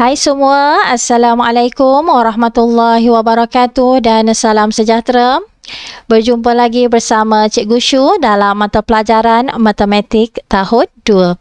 Hai semua, Assalamualaikum warahmatullahi wabarakatuh dan salam sejahtera. Berjumpa lagi bersama Cikgu Shu dalam mata pelajaran Matematik Tahun 2.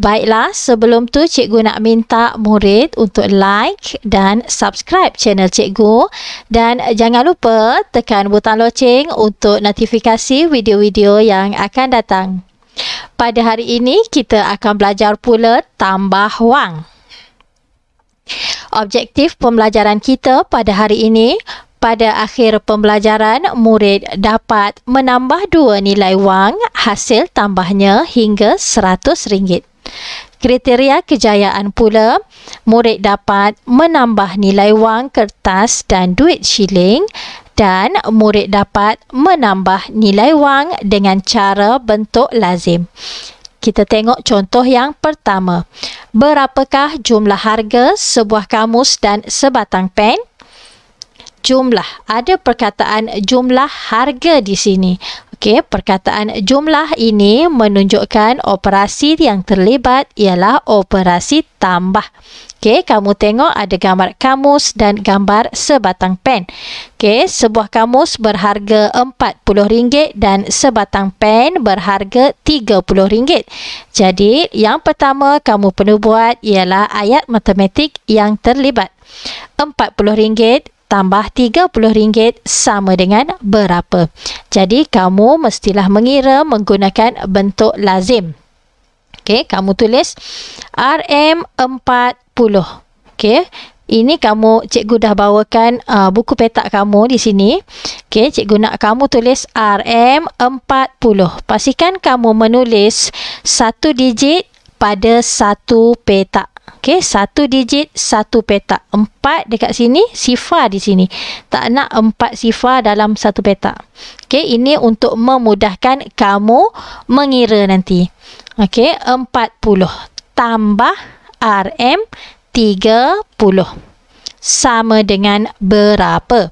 Baiklah, sebelum tu Cikgu nak minta murid untuk like dan subscribe channel Cikgu dan jangan lupa tekan butang loceng untuk notifikasi video-video yang akan datang. Pada hari ini, kita akan belajar pula tambah wang objektif pembelajaran kita pada hari ini. Pada akhir pembelajaran, murid dapat menambah dua nilai wang hasil tambahnya hingga RM100. Kriteria kejayaan pula, murid dapat menambah nilai wang kertas dan duit shilling dan murid dapat menambah nilai wang dengan cara bentuk lazim. Kita tengok contoh yang pertama. Berapakah jumlah harga sebuah kamus dan sebatang pen? Jumlah. Ada perkataan jumlah harga di sini. Okey, perkataan jumlah ini menunjukkan operasi yang terlibat ialah operasi tambah. Okey, kamu tengok ada gambar kamus dan gambar sebatang pen. Okey, sebuah kamus berharga RM40 dan sebatang pen berharga RM30. Jadi, yang pertama kamu perlu buat ialah ayat matematik yang terlibat. RM40 tambah RM30 sama dengan berapa. Jadi, kamu mestilah mengira menggunakan bentuk lazim. Okey, kamu tulis RM40. 10. Okey. Ini kamu cikgu dah bawakan uh, buku petak kamu di sini. Okey, cikgu nak kamu tulis RM40. Pastikan kamu menulis satu digit pada satu petak. Okey, satu digit satu petak. Empat dekat sini, sifar di sini. Tak nak empat sifar dalam satu petak. Okey, ini untuk memudahkan kamu mengira nanti. Okey, 40 tambah RM30 sama dengan berapa?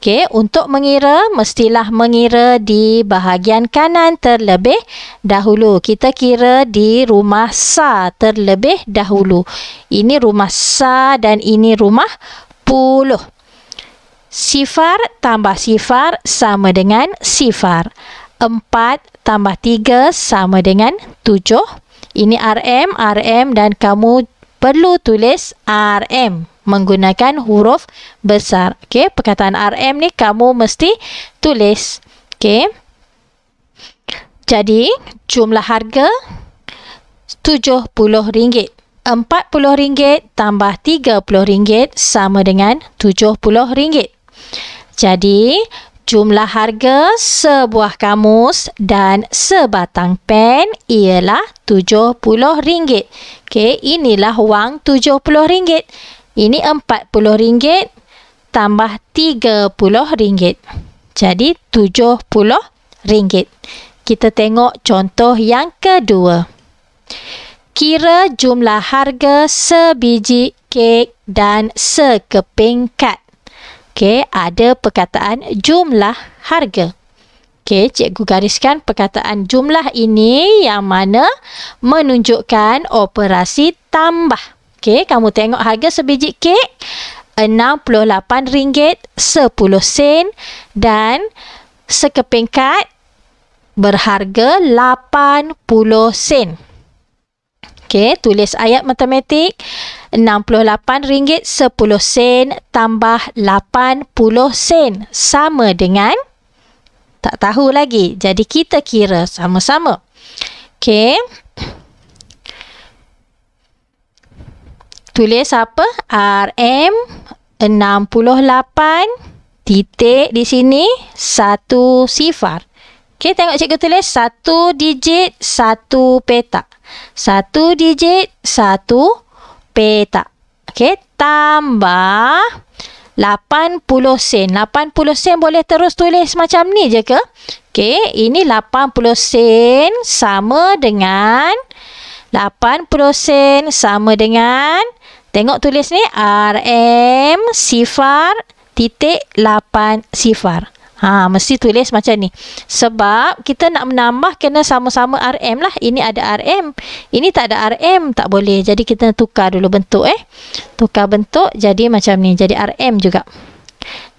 Okey, untuk mengira mestilah mengira di bahagian kanan terlebih dahulu. Kita kira di rumah sa terlebih dahulu. Ini rumah sa dan ini rumah puluh. Sifar tambah sifar sama dengan sifar. Empat tambah tiga sama dengan tujuh ini RM, RM dan kamu perlu tulis RM menggunakan huruf besar. Okey, perkataan RM ni kamu mesti tulis. Okey. Jadi, jumlah harga RM70. RM40 tambah RM30 sama dengan RM70. Jadi, jumlah harga sebuah kamus dan sebatang pen ialah RM70. Okey, inilah wang RM70. Ini RM40 tambah RM30. Jadi RM70. Kita tengok contoh yang kedua. Kira jumlah harga sebiji kek dan sekeping kad. Okey, ada perkataan jumlah harga. Okey, cikgu gariskan perkataan jumlah ini yang mana menunjukkan operasi tambah. Okey, kamu tengok harga sebiji kek RM68.10 dan sekeping kad berharga 80 sen. Okey, tulis ayat matematik. RM68.10 tambah 80 sen sama dengan tak tahu lagi. Jadi kita kira sama-sama. Okey. Tulis apa? RM68 titik di sini satu sifar. Okey, tengok cikgu tulis satu digit satu petak. Satu digit, satu petak. Okey, tambah 80 sen. 80 sen boleh terus tulis macam ni je ke? Okey, ini 80 sen sama dengan 80 sen sama dengan tengok tulis ni RM sifar titik lapan sifar. Ha, mesti tulis macam ni. Sebab kita nak menambah kena sama-sama RM lah. Ini ada RM. Ini tak ada RM. Tak boleh. Jadi kita tukar dulu bentuk eh. Tukar bentuk jadi macam ni. Jadi RM juga.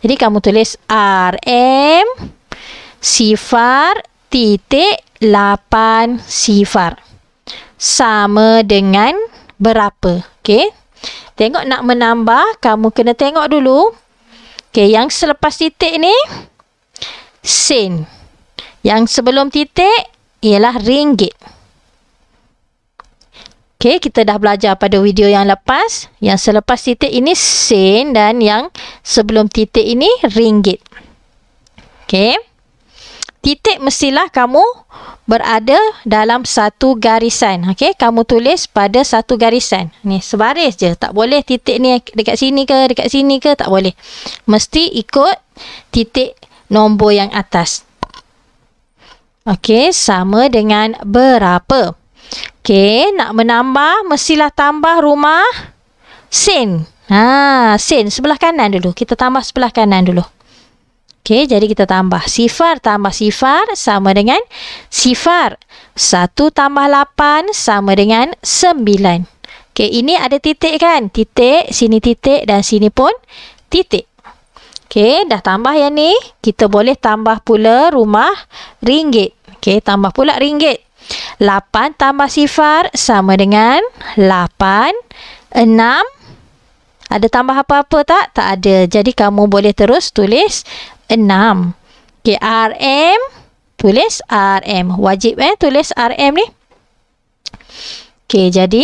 Jadi kamu tulis RM sifar titik lapan sifar. Sama dengan berapa. Okay. Tengok nak menambah. Kamu kena tengok dulu. Okay. Yang selepas titik ni. Okay sen. Yang sebelum titik ialah ringgit. Okey, kita dah belajar pada video yang lepas. Yang selepas titik ini sen dan yang sebelum titik ini ringgit. Okey. Titik mestilah kamu berada dalam satu garisan. Okey, kamu tulis pada satu garisan. Ni sebaris je. Tak boleh titik ni dekat sini ke, dekat sini ke. Tak boleh. Mesti ikut titik nombor yang atas. Okey, sama dengan berapa. Okey, nak menambah, mestilah tambah rumah sen. Ha, sen sebelah kanan dulu. Kita tambah sebelah kanan dulu. Okey, jadi kita tambah. Sifar tambah sifar sama dengan sifar. satu tambah lapan sama dengan sembilan. Okey, ini ada titik kan? Titik, sini titik dan sini pun titik. Okey, dah tambah yang ni. Kita boleh tambah pula rumah ringgit. Okey, tambah pula ringgit. 8 tambah sifar sama dengan 8. 6. Ada tambah apa-apa tak? Tak ada. Jadi, kamu boleh terus tulis 6. Okey, RM. Tulis RM. Wajib eh, tulis RM ni. Okey, jadi...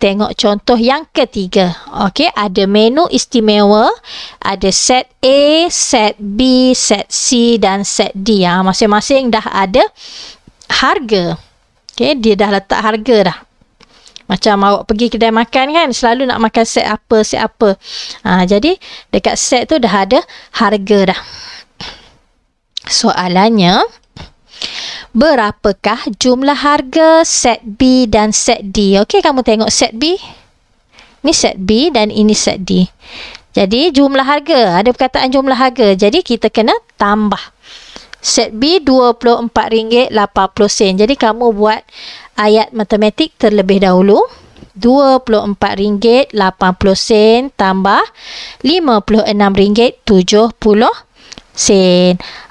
Tengok contoh yang ketiga. Okey, ada menu istimewa, ada set A, set B, set C dan set D. Ha, masing-masing dah ada harga. Okey, dia dah letak harga dah. Macam awak pergi kedai makan kan, selalu nak makan set apa, set apa. Ha, jadi, dekat set tu dah ada harga dah. Soalannya, berapakah jumlah harga set B dan set D. Okey, kamu tengok set B. Ini set B dan ini set D. Jadi, jumlah harga. Ada perkataan jumlah harga. Jadi, kita kena tambah. Set B RM24.80. Jadi, kamu buat ayat matematik terlebih dahulu. RM24.80 tambah RM56.70.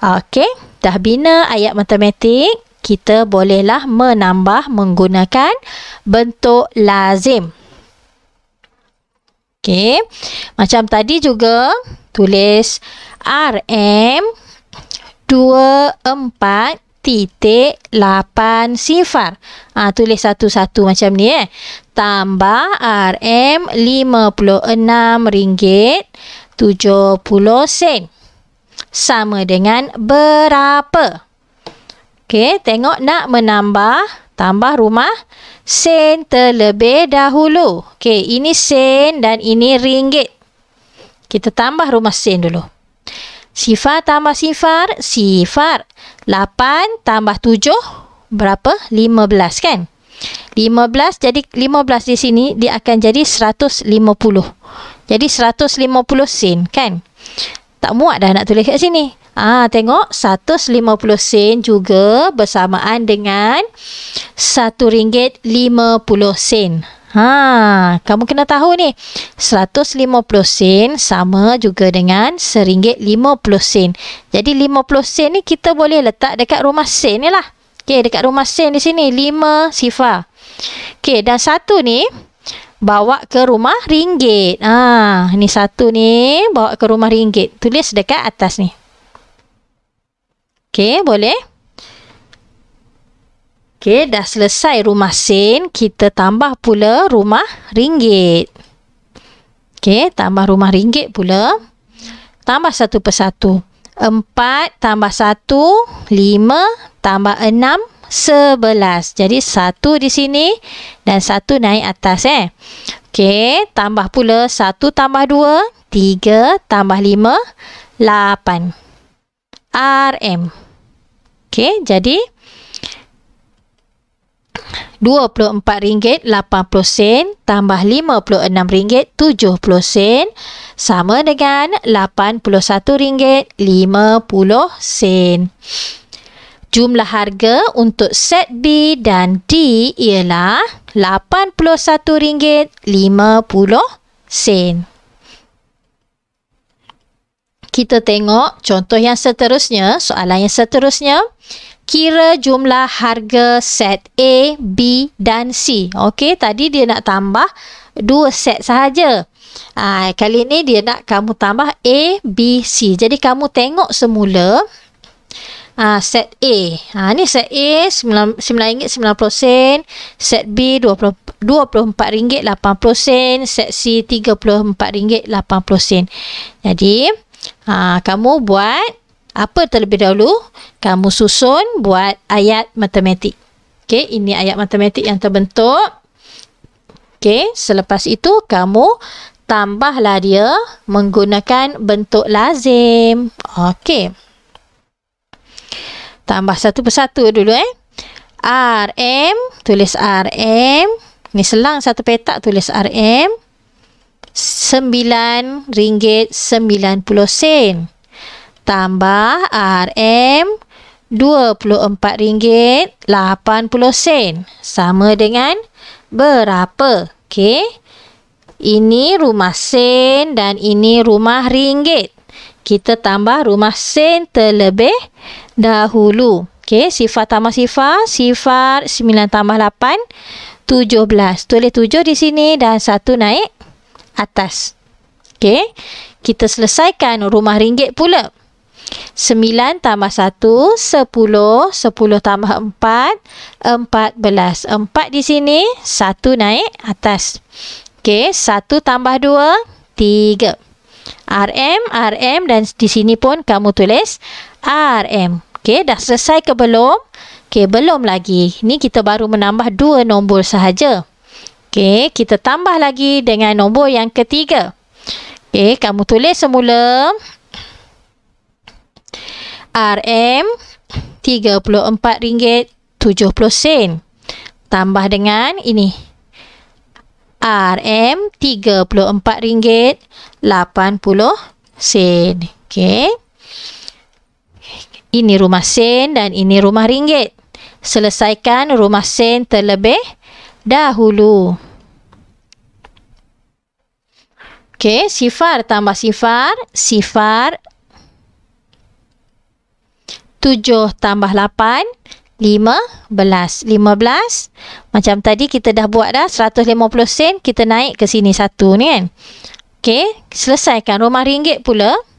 Okey dah bina ayat matematik, kita bolehlah menambah menggunakan bentuk lazim. Okey, macam tadi juga tulis RM 24.8 sifar. Ha, tulis satu-satu macam ni eh. Tambah RM RM56.70 sen sama dengan berapa? Okey, tengok nak menambah tambah rumah sen terlebih dahulu. Okey, ini sen dan ini ringgit. Kita tambah rumah sen dulu. Sifar tambah sifar, sifar. 8 tambah 7, berapa? 15 kan? 15 jadi 15 di sini, dia akan jadi 150. Jadi 150 sen kan? tak muat dah nak tulis kat sini. Ah, tengok 150 sen juga bersamaan dengan ringgit rm sen. Ha, kamu kena tahu ni. 150 sen sama juga dengan RM1.50 sen. Jadi 50 sen ni kita boleh letak dekat rumah sen ni lah. Okey, dekat rumah sen di sini 5 sifar. Okey, dan satu ni bawa ke rumah ringgit. Ah, ni satu ni bawa ke rumah ringgit. Tulis dekat atas ni. Okey, boleh? Okey, dah selesai rumah sen, kita tambah pula rumah ringgit. Okey, tambah rumah ringgit pula. Tambah satu persatu. Empat tambah satu, lima tambah enam, 11. Jadi satu di sini dan satu naik atas eh. Okey, tambah pula satu tambah dua tiga tambah lima lapan RM. Okey, jadi RM24.80 tambah RM56.70 sama dengan RM81.50. Jumlah harga untuk set B dan D ialah RM81.50. Kita tengok contoh yang seterusnya, soalan yang seterusnya. Kira jumlah harga set A, B dan C. Okey, tadi dia nak tambah dua set sahaja. Ha, kali ini dia nak kamu tambah A, B, C. Jadi kamu tengok semula uh, set A. Ha, ni set A RM9.90. Set B RM24.80. Set C RM34.80. Jadi, ha, kamu buat apa terlebih dahulu? Kamu susun buat ayat matematik. Okey, ini ayat matematik yang terbentuk. Okey, selepas itu kamu tambahlah dia menggunakan bentuk lazim. Okey. Tambah satu persatu dulu eh. RM, tulis RM. Ni selang satu petak tulis RM. sembilan sembilan ringgit puluh sen. Tambah RM dua puluh empat ringgit lapan puluh sen. Sama dengan berapa? Okey. Ini rumah sen dan ini rumah ringgit. Kita tambah rumah sen terlebih dahulu. Okey, sifat tambah sifat, sifat 9 tambah 8, 17. Tulis 7 di sini dan 1 naik atas. Okey, kita selesaikan rumah ringgit pula. 9 tambah 1, 10. 10 tambah 4, 14. 4 di sini, 1 naik atas. Okey, 1 tambah 2, 3. RM, RM dan di sini pun kamu tulis RM. Okey, dah selesai ke belum? Okey, belum lagi. Ni kita baru menambah dua nombor sahaja. Okey, kita tambah lagi dengan nombor yang ketiga. Okey, kamu tulis semula. RM 34 ringgit rm sen tambah dengan ini. RM34.80 34 ringgit sen. Okey. Ini rumah sen dan ini rumah ringgit. Selesaikan rumah sen terlebih dahulu. Okey, sifar tambah sifar. Sifar 7 tambah 8, 15. 15, macam tadi kita dah buat dah 150 sen, kita naik ke sini satu ni kan. Okey, selesaikan rumah ringgit pula.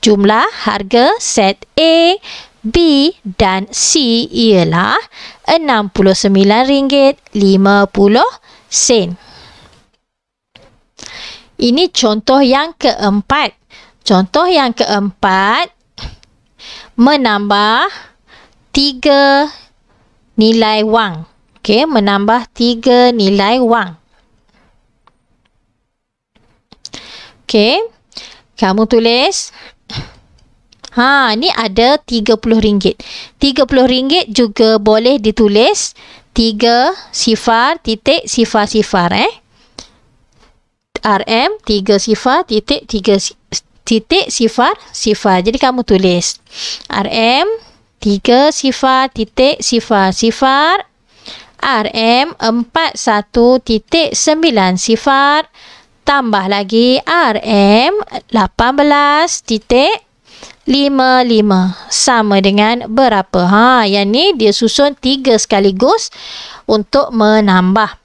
Jumlah harga set A, B dan C ialah RM69.50. Ini contoh yang keempat. Contoh yang keempat, menambah tiga nilai wang. Okey, menambah tiga nilai wang. Okey. Kamu tulis. Ha, ni ada RM30. RM30 juga boleh ditulis tiga sifar titik sifar sifar eh. RM tiga sifar titik tiga titik sifar sifar. Jadi kamu tulis RM tiga sifar titik sifar sifar RM empat satu titik sembilan sifar tambah lagi RM18.55 sama dengan berapa? Ha, yang ni dia susun tiga sekaligus untuk menambah.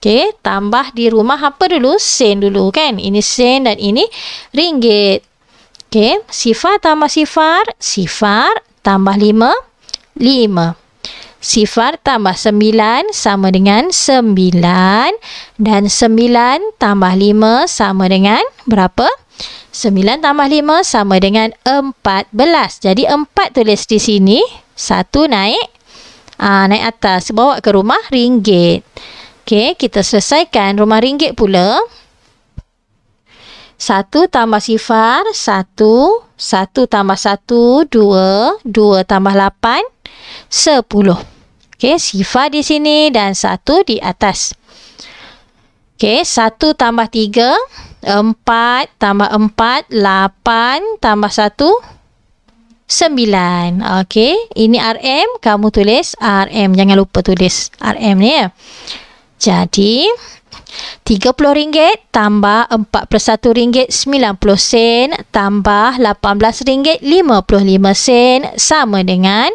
Okey, tambah di rumah apa dulu? Sen dulu kan? Ini sen dan ini ringgit. Okey, sifar tambah sifar, sifar tambah lima lima. Sifar tambah sembilan sama dengan sembilan Dan sembilan tambah lima sama dengan berapa? Sembilan tambah lima sama dengan empat belas. Jadi empat tulis di sini. satu naik. Aa, ah, naik atas. Bawa ke rumah ringgit. Okey, kita selesaikan rumah ringgit pula. satu tambah sifar satu satu tambah satu dua dua tambah lapan sepuluh. Okey, sifar di sini dan satu di atas. Okey, satu tambah tiga, empat tambah empat, lapan tambah satu, sembilan. Okey, ini RM, kamu tulis RM. Jangan lupa tulis RM ni ya. Jadi RM30 tambah RM41.90 tambah RM18.55 sama dengan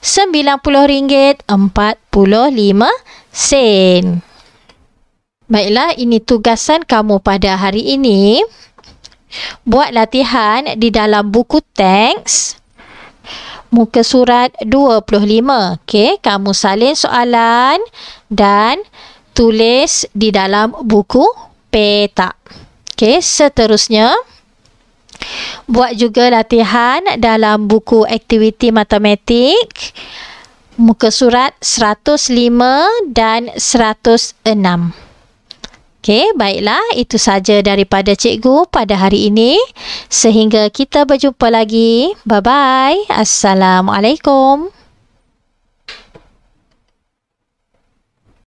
RM90.45. Baiklah, ini tugasan kamu pada hari ini. Buat latihan di dalam buku teks muka surat 25. Okey, kamu salin soalan dan tulis di dalam buku peta. Okey, seterusnya buat juga latihan dalam buku aktiviti matematik muka surat 105 dan 106. Okey, baiklah itu saja daripada cikgu pada hari ini. Sehingga kita berjumpa lagi. Bye bye. Assalamualaikum.